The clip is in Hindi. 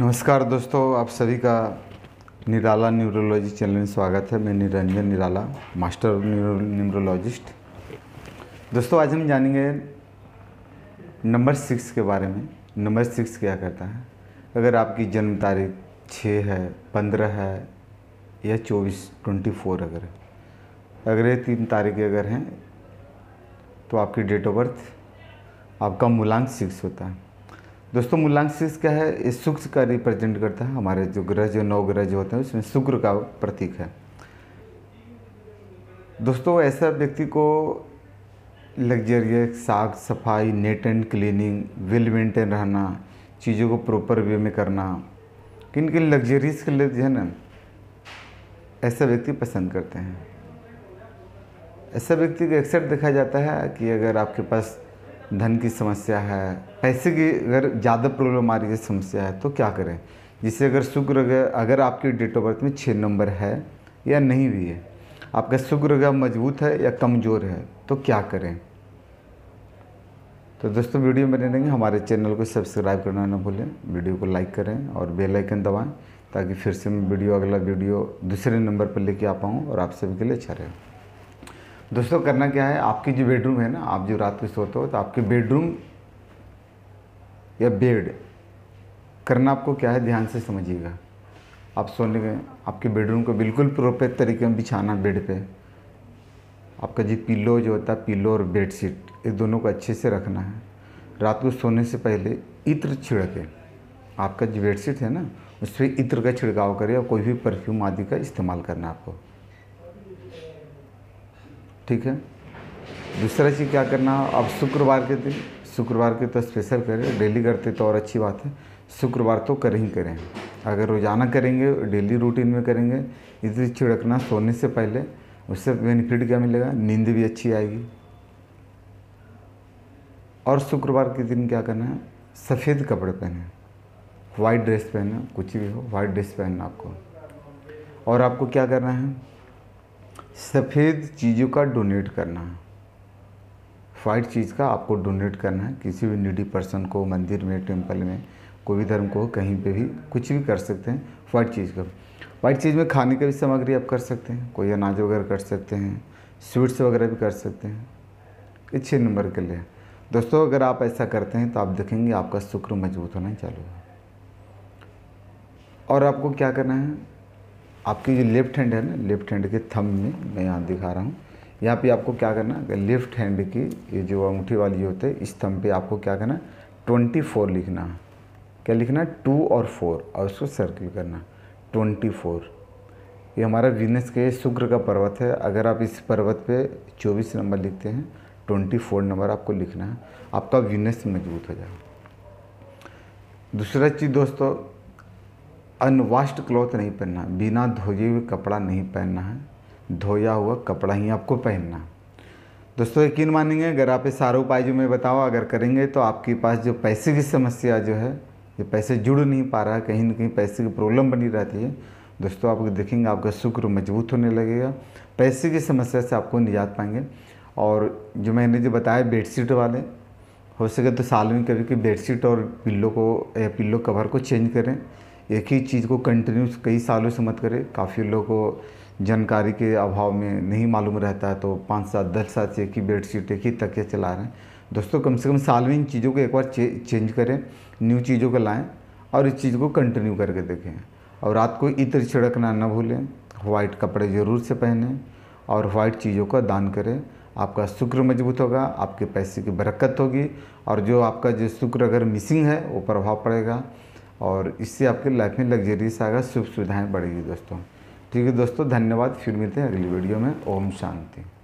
नमस्कार दोस्तों आप सभी का निराला न्यूरोलॉजी चैनल में स्वागत है मैं निरंजन निराला मास्टर न्यूरोलॉजिस्ट दोस्तों आज हम जानेंगे नंबर सिक्स के बारे में नंबर सिक्स क्या करता है अगर आपकी जन्म तारीख छः है पंद्रह है या चौबीस ट्वेंटी फोर अगर है अगर ये तीन तारीखें अगर हैं तो आपकी डेट ऑफ बर्थ आपका मूलांक सिक्स होता है दोस्तों मूलांशिस क्या है ये शुक्र का रिप्रेजेंट करता है हमारे जो ग्रह जो नौ ग्रह जो होते हैं उसमें शुक्र का प्रतीक है दोस्तों ऐसा व्यक्ति को लग्जरियस साफ सफाई neat and cleaning well maintain रहना चीज़ों को प्रॉपर वे में करना किन किन लग्जरीज के लिए जो है ना ऐसा व्यक्ति पसंद करते हैं ऐसा व्यक्ति को अक्सर देखा जाता है कि अगर आपके पास धन की समस्या है पैसे की अगर ज़्यादा प्रॉब्लम आ रही है समस्या है तो क्या करें जिससे अगर शुक्र अगर आपकी डेट ऑफ बर्थ में छः नंबर है या नहीं भी है आपका शुक्र ग्रह मजबूत है या कमज़ोर है तो क्या करें तो दोस्तों वीडियो में रहेंगे हमारे चैनल को सब्सक्राइब करना ना भूलें वीडियो को लाइक करें और बेल आइकन दबाएं ताकि फिर से मैं वीडियो अगला वीडियो दूसरे नंबर पर लेके आ पाऊँ और आप सभी के लिए अच्छा रहे दोस्तों करना क्या है आपकी जो बेडरूम है ना आप जो रात को सोते हो तो आपके बेडरूम या बेड करना आपको क्या है ध्यान से समझिएगा आप सोने में आपके बेडरूम को बिल्कुल प्रोपर तरीके में बिछाना बेड पे आपका जो पिलो जो होता है पिलो और बेड शीट ये दोनों को अच्छे से रखना है रात को सोने से पहले इत्र छिड़के आपका जो बेडशीट है ना उस पर इत्र का छिड़काव करें और कोई भी परफ्यूम आदि का इस्तेमाल करना आपको ठीक है दूसरा चीज़ क्या करना अब शुक्रवार के दिन शुक्रवार के तो स्पेशल करें डेली करते तो और अच्छी बात है शुक्रवार तो करें ही करें अगर रोज़ाना करेंगे डेली रूटीन में करेंगे इसलिए छिड़कना सोने से पहले उससे बेनिफिट क्या मिलेगा नींद भी अच्छी आएगी और शुक्रवार के दिन क्या करना है सफ़ेद कपड़े पहने वाइट ड्रेस पहने कुछ भी हो वाइट ड्रेस पहनना आपको और आपको क्या करना है सफ़ेद चीज़ों का डोनेट करना वाइट चीज़ का आपको डोनेट करना है किसी भी निडी पर्सन को मंदिर में टेम्पल में कोई भी धर्म को कहीं पे भी कुछ भी कर सकते हैं वाइट चीज़ का वाइट चीज़ में खाने का भी सामग्री आप कर सकते हैं कोई अनाज वगैरह कर सकते हैं स्वीट्स वगैरह भी कर सकते हैं ये छः नंबर के लिए दोस्तों अगर आप ऐसा करते हैं तो आप देखेंगे आपका शुक्र मजबूत होना चालू है और आपको क्या करना है आपकी जो लेफ्ट हैंड है ना लेफ्ट हैंड के थम में मैं यहाँ दिखा रहा हूँ यहाँ पे आपको क्या करना है लेफ्ट हैंड की ये जो अंगूठी वाली होते है इस थम पे आपको क्या करना ट्वेंटी फोर लिखना है क्या लिखना है टू और फोर और उसको सर्किल करना ट्वेंटी फोर ये हमारा वीनस के शुक्र का पर्वत है अगर आप इस पर्वत पे 24 नंबर लिखते हैं 24 नंबर आपको लिखना है आपका वीनस तो मजबूत हो जाएगा दूसरा चीज़ दोस्तों अनवाश्ड क्लॉथ नहीं पहनना बिना धोए हुए कपड़ा नहीं पहनना है धोया हुआ कपड़ा ही आपको पहनना दोस्तों यकीन मानेंगे अगर आप इस सारे उपाय जो मैं बताओ अगर करेंगे तो आपके पास जो पैसे की समस्या जो है ये पैसे जुड़ नहीं पा रहा है कहीं ना कहीं पैसे की प्रॉब्लम बनी रहती है दोस्तों आप देखेंगे आपका शुक्र मजबूत होने लगेगा पैसे की समस्या से आपको निजात पाएंगे और जो मैंने जो बताया बेडशीट वाले हो सके तो साल में कभी कभी बेडशीट और पिल्लो को या पिल्लो कवर को चेंज करें एक ही चीज़ को कंटिन्यूस कई सालों से मत करें काफ़ी लोगों को जानकारी के अभाव में नहीं मालूम रहता है तो पाँच सात दस साल से एक ही बेडशीट एक ही तकिया चला रहे हैं दोस्तों कम से कम साल में इन चीज़ों को एक बार चे, चेंज करें न्यू चीज़ों को लाएँ और इस चीज़ को कंटिन्यू करके देखें और रात को इतर छिड़कना न भूलें वाइट कपड़े ज़रूर से पहनें और वाइट चीज़ों का दान करें आपका शुक्र मजबूत होगा आपके पैसे की बरकत होगी और जो आपका जो शुक्र अगर मिसिंग है वो प्रभाव पड़ेगा और इससे आपके लाइफ में लग्जरीज आएगा सुख सुविधाएँ बढ़ेगी दोस्तों ठीक है दोस्तों धन्यवाद फिर मिलते हैं अगली वीडियो में ओम शांति